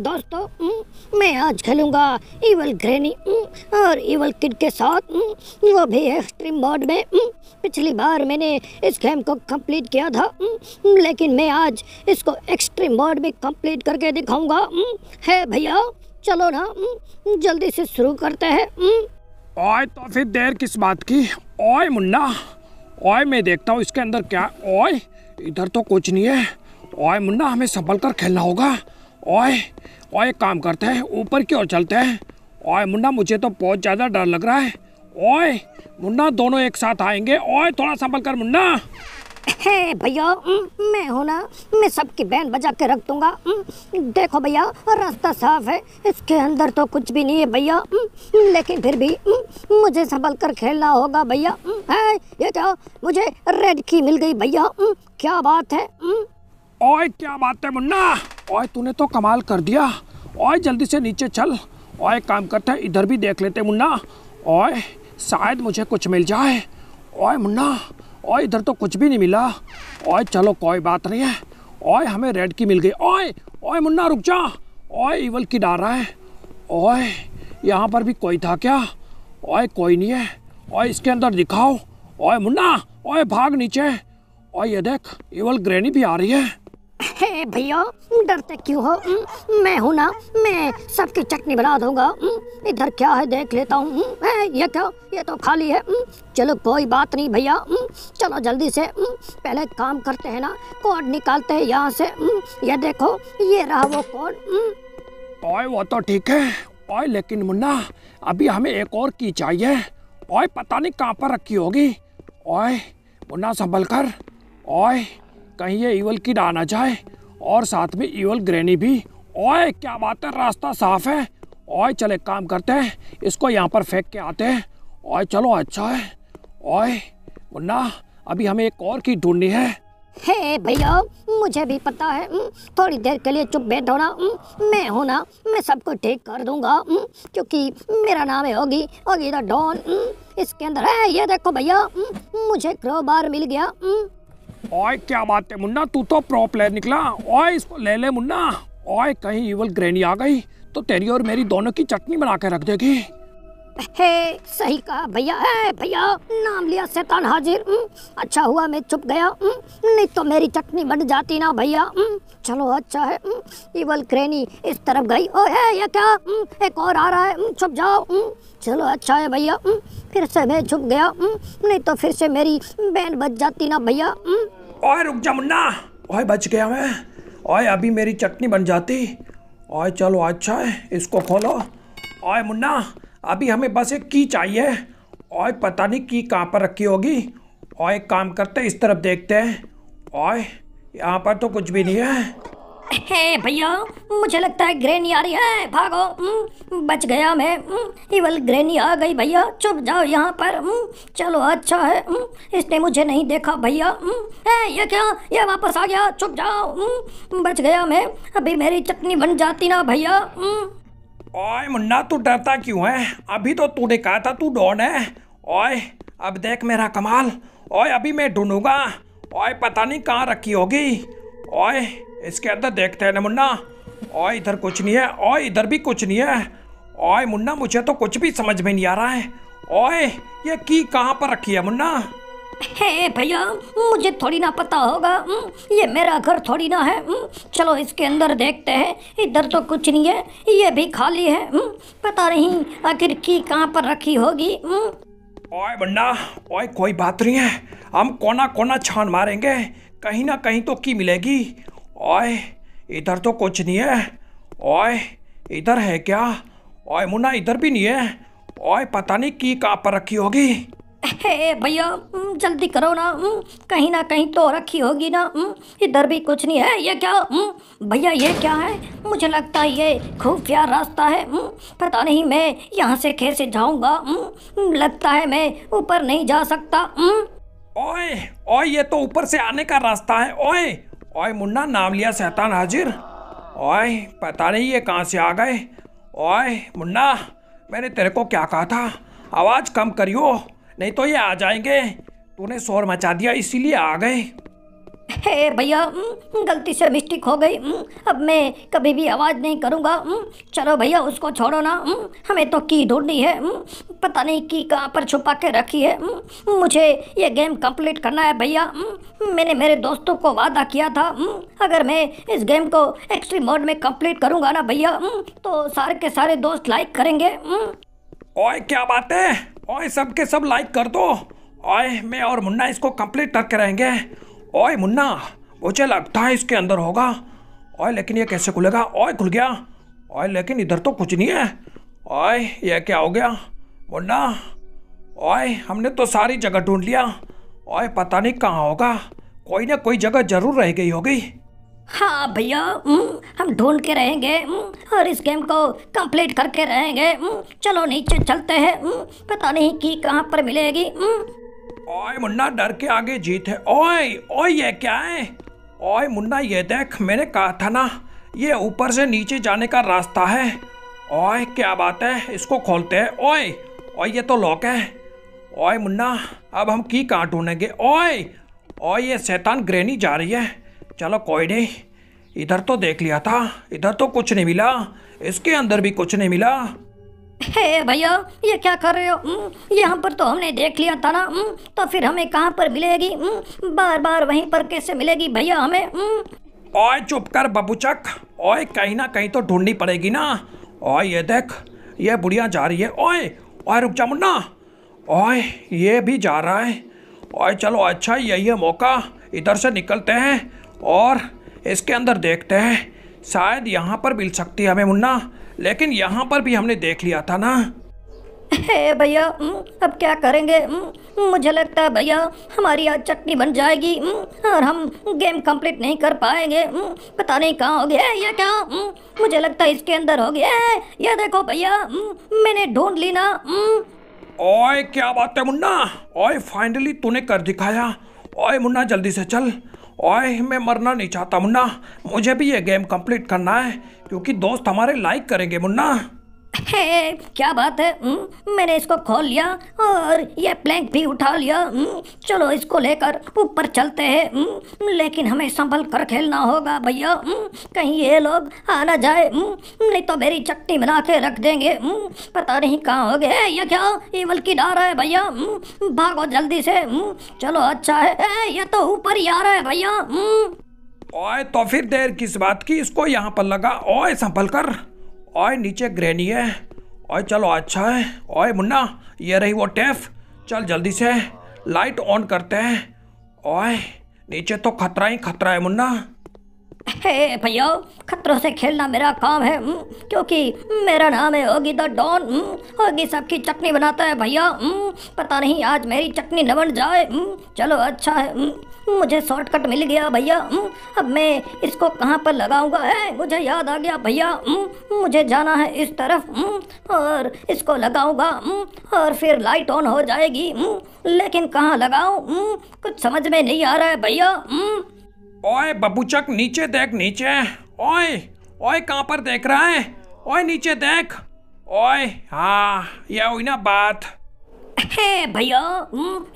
दोस्तों मैं आज खेलूंगा इवल ग्रेनी और इवल किड के साथ वो भी एक्सट्रीम मोड में पिछली बार मैंने इस गेम को कंप्लीट किया था लेकिन मैं आज इसको एक्सट्रीम मोड में कंप्लीट करके दिखाऊंगा है भैया चलो ना जल्दी से शुरू करते हैं ओए तो फिर देर किस बात की ओए मुन्ना ओए मैं देखता हूँ इसके अंदर क्या ओए इधर तो कुछ नहीं है ओए मुन्ना हमें संभल कर खेलना होगा ओए ओए एक काम करते हैं ऊपर की ओर चलते हैं ओए मुन्ना मुझे तो बहुत ज़्यादा डर लग रहा है ओए मुन्ना दोनों एक साथ आएंगे ओए थोड़ा संभल कर मुन्ना भैया मैं हूँ ना मैं सबकी बहन बजा के रख दूंगा देखो भैया रास्ता साफ है इसके अंदर तो कुछ भी नहीं है भैया लेकिन फिर भी मुझे संभल कर खेलना होगा भैया है ये क्या मुझे रेड की मिल गई भैया क्या बात है ओए क्या बात है मुन्ना ओए तूने तो कमाल कर दिया ओए जल्दी से नीचे चल ओए काम करते इधर भी देख लेते मुन्ना ओए शायद मुझे कुछ मिल जाए ओए मुन्ना ओए इधर तो कुछ भी नहीं मिला ओए चलो कोई बात नहीं है ओए हमें रेड की मिल गई ओए ओए मुन्ना रुक जा ओए इवल की रहा है ओए यहाँ पर भी कोई था क्या ओए कोई नहीं है ओए इसके अंदर दिखाओ ओए मुन्ना ओए भाग नीचे ओए ये देख इवल ग्रेनी भी आ रही है हे भैया डरते क्यों हो मैं हूँ ना मैं सबकी चटनी बना दूंगा इधर क्या है देख लेता हूँ ये क्या ये तो खाली है चलो कोई बात नहीं भैया चलो जल्दी से पहले काम करते हैं ना कोड निकालते हैं यहाँ से ये देखो ये रहा वो कोड ओए वो तो ठीक है ओए लेकिन मुन्ना अभी हमें एक और की चाहिए ओए पता नहीं कहाँ पर रखी होगी ओए मुन्ना संभल कर ओए कहीं ये ईवल किड ना जाए और साथ में ईवल ग्रैनी भी ओए क्या बात है रास्ता साफ है ओए चले काम करते हैं इसको यहाँ पर फेंक के आते हैं ओए चलो अच्छा है ओए मुन्ना अभी हमें एक और की ढूंढनी है हे भैया मुझे भी पता है थोड़ी देर के लिए चुप बैठो ना मैं हूँ ना मैं सबको ठीक कर दूंगा क्योंकि मेरा नाम है होगी होगी डॉन इसके अंदर है ये देखो भैया मुझे क्रोबार मिल गया ओए क्या बात है मुन्ना तू तो प्रो प्लेयर निकला ओए इसको ले ले मुन्ना ओए कहीं इवल ग्रैनी आ गई तो तेरी और मेरी दोनों की चटनी बना के रख देगी हे सही कहा भैया है भैया नाम लिया शैतान हाजिर अच्छा हुआ मैं चुप गया नहीं तो मेरी चटनी बन जाती ना भैया चलो अच्छा है इवल क्रेनी इस तरफ गई ओ है या क्या एक और आ रहा है चुप जाओ चलो अच्छा है भैया फिर से मैं चुप गया नहीं तो फिर से मेरी बहन बच जाती ना भैया ओए रुक जा मुन्ना ओए बच गया मैं ओए अभी मेरी चटनी बन जाती ओए चलो अच्छा है इसको खोलो ओए मुन्ना अभी हमें बस एक की चाहिए और पता नहीं की कहाँ पर रखी होगी और एक काम करते हैं इस तरफ देखते हैं और यहाँ पर तो कुछ भी नहीं है हे भैया मुझे लगता है ग्रेनी आ रही है भागो बच गया मैं इवल ग्रेनी आ गई भैया चुप जाओ यहाँ पर चलो अच्छा है इसने मुझे नहीं देखा भैया ये क्या ये वापस आ गया चुप जाओ बच गया मैं अभी मेरी चटनी बन जाती ना भैया ओए मुन्ना तू डरता क्यों है अभी तो तूने कहा था तू डॉन है ओए अब देख मेरा कमाल ओए अभी मैं ढूंढूंगा ओए पता नहीं कहाँ रखी होगी ओए इसके अंदर देखते हैं ना मुन्ना ओए इधर कुछ नहीं है ओए इधर भी कुछ नहीं है ओए मुन्ना मुझे तो कुछ भी समझ में नहीं आ रहा है ओए ये की कहाँ पर रखी है मुन्ना हे भैया मुझे थोड़ी ना पता होगा ये मेरा घर थोड़ी ना है चलो इसके अंदर देखते हैं इधर तो कुछ नहीं है ये भी खाली है पता नहीं आखिर की कहाँ पर रखी होगी ओए बंडा ओए कोई बात नहीं है हम कोना कोना छान मारेंगे कहीं ना कहीं तो की मिलेगी ओए इधर तो कुछ नहीं है ओए इधर है क्या ओए मुन्ना इधर भी नहीं है ओए पता नहीं की कहाँ पर रखी होगी भैया जल्दी करो ना कहीं ना कहीं तो रखी होगी ना इधर भी कुछ नहीं है ये क्या भैया ये क्या है मुझे लगता है ये खुफिया रास्ता है पता नहीं मैं यहाँ से कैसे जाऊँगा लगता है मैं ऊपर नहीं जा सकता ओए ओए ये तो ऊपर से आने का रास्ता है ओए ओए मुन्ना नाम लिया शैतान हाजिर ओए पता नहीं ये कहाँ से आ गए ओए मुन्ना मैंने तेरे को क्या कहा था आवाज़ कम करियो नहीं तो ये आ जाएंगे तूने शोर मचा दिया इसीलिए आ गए हे भैया गलती से मिस्टेक हो गई अब मैं कभी भी आवाज़ नहीं करूँगा चलो भैया उसको छोड़ो ना हमें तो की ढूंढनी है पता नहीं की कहाँ पर छुपा के रखी है मुझे ये गेम कंप्लीट करना है भैया मैंने मेरे दोस्तों को वादा किया था अगर मैं इस गेम को एक्सट्रीम मोड में कंप्लीट करूँगा ना भैया तो सारे के सारे दोस्त लाइक करेंगे ओए क्या बात है ओए सब के सब लाइक कर दो ओए मैं और मुन्ना इसको कंप्लीट करके रहेंगे ओए मुन्ना मुझे लगता है इसके अंदर होगा ओए लेकिन ये कैसे खुलेगा ओए खुल गया ओए लेकिन इधर तो कुछ नहीं है ओए ये क्या हो गया मुन्ना ओए हमने तो सारी जगह ढूंढ लिया ओए पता नहीं कहाँ होगा कोई ना कोई जगह ज़रूर रह गई होगी हाँ भैया हम्म, हम ढूंढ के रहेंगे हम्म, और इस गेम को कंप्लीट करके रहेंगे हम्म, चलो नीचे चलते हैं पता नहीं की कहाँ पर मिलेगी ओए मुन्ना डर के आगे जीत है ओए ओए ये क्या है ओए मुन्ना ये देख मैंने कहा था ना ये ऊपर से नीचे जाने का रास्ता है ओए क्या बात है इसको खोलते हैं ओए ओए ये तो लॉक है ओए मुन्ना अब हम की कहाँ ढूंढेंगे ओए ओए ये शैतान ग्रेनी जा रही है चलो कोई नहीं इधर तो देख लिया था इधर तो कुछ नहीं मिला इसके अंदर भी कुछ नहीं मिला हे भैया ये क्या कर रहे हो यहाँ पर तो हमने देख लिया था ना तो फिर हमें कहाँ पर मिलेगी बार बार वहीं पर कैसे मिलेगी भैया हमें ओए चुप कर बबूचक ओए कहीं ना कहीं तो ढूंढनी पड़ेगी ना ओए ये देख ये बुढ़िया जा रही है ओए ओए रुक जा मुन्ना ओए ये भी जा रहा है ओए चलो अच्छा यही है मौका इधर से निकलते हैं और इसके अंदर देखते हैं शायद यहाँ पर मिल सकती है हमें मुन्ना लेकिन यहाँ पर भी हमने देख लिया था ना भैया अब क्या करेंगे मुझे लगता है भैया हमारी आज चटनी बन जाएगी और हम गेम कंप्लीट नहीं कर पाएंगे पता नहीं कहाँ हो गया या क्या मुझे लगता है इसके अंदर हो गया है ये देखो भैया मैंने ढूंढ ली ना ओए क्या बात है मुन्ना ओए फाइनली तूने कर दिखाया ओए मुन्ना जल्दी से चल ओए मैं मरना नहीं चाहता मुन्ना मुझे भी ये गेम कंप्लीट करना है क्योंकि दोस्त हमारे लाइक करेंगे मुन्ना हे, क्या बात है हुँ? हम्म, मैंने इसको खोल लिया और ये प्लैंक भी उठा लिया हुँ? हम्म, चलो इसको लेकर ऊपर चलते हैं हम्म, लेकिन हमें संभल कर खेलना होगा भैया कहीं ये लोग आना जाए हुँ? नहीं तो मेरी चट्टी बना के रख देंगे पता नहीं कहाँ हो गए ये क्या ईवल की रहा है भैया भागो जल्दी से चलो अच्छा है ये तो ऊपर ही आ रहा है भैया ओए तो फिर देर किस बात की इसको यहाँ पर लगा ओए संभल कर ओए नीचे ग्रहणी है ओए चलो अच्छा है ओए मुन्ना ये रही वो टेफ चल जल्दी से लाइट ऑन करते हैं ओए नीचे तो खतरा ही खतरा है मुन्ना भैया खतरों से खेलना मेरा काम है क्योंकि मेरा नाम है ओगी द डॉन ओगी सबकी चटनी बनाता है भैया पता नहीं आज मेरी चटनी न बन जाए चलो अच्छा है मुझे शॉर्टकट मिल गया भैया अब मैं इसको कहाँ पर लगाऊंगा है मुझे याद आ गया भैया मुझे जाना है इस तरफ और इसको लगाऊंगा और फिर लाइट ऑन हो जाएगी लेकिन कहाँ लगाऊँ कुछ समझ में नहीं आ रहा है भैया ओए बबूचक नीचे देख नीचे ओए ओए कहाँ पर देख रहा है ओए नीचे देख ओए हाँ यह हुई ना बात भैया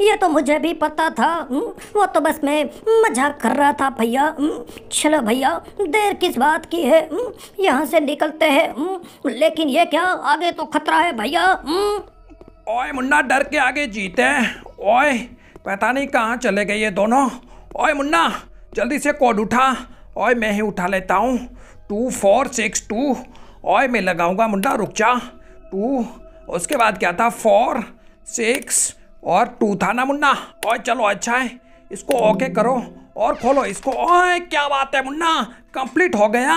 ये तो मुझे भी पता था वो तो बस मैं मजाक कर रहा था भैया चलो भैया देर किस बात की है यहाँ से निकलते हैं लेकिन ये क्या आगे तो खतरा है भैया ओए मुन्ना डर के आगे जीते ओए पता नहीं कहाँ चले गए ये दोनों ओए मुन्ना जल्दी से कोड उठा ओए मैं ही उठा लेता हूँ टू फोर सिक्स टू ओए मैं लगाऊंगा मुंडा रुक जा टू उसके बाद क्या था फोर सिक्स और टू था ना मुन्ना और चलो अच्छा है इसको ओके करो और खोलो इसको ओए क्या बात है मुन्ना कंप्लीट हो गया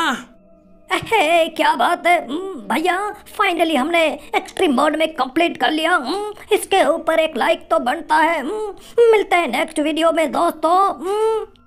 अहे क्या बात है हम्म, भैया फाइनली हमने एक्सट्रीम मोड में कंप्लीट कर लिया हम्म, इसके ऊपर एक लाइक तो बनता है हम्म, मिलते हैं नेक्स्ट वीडियो में दोस्तों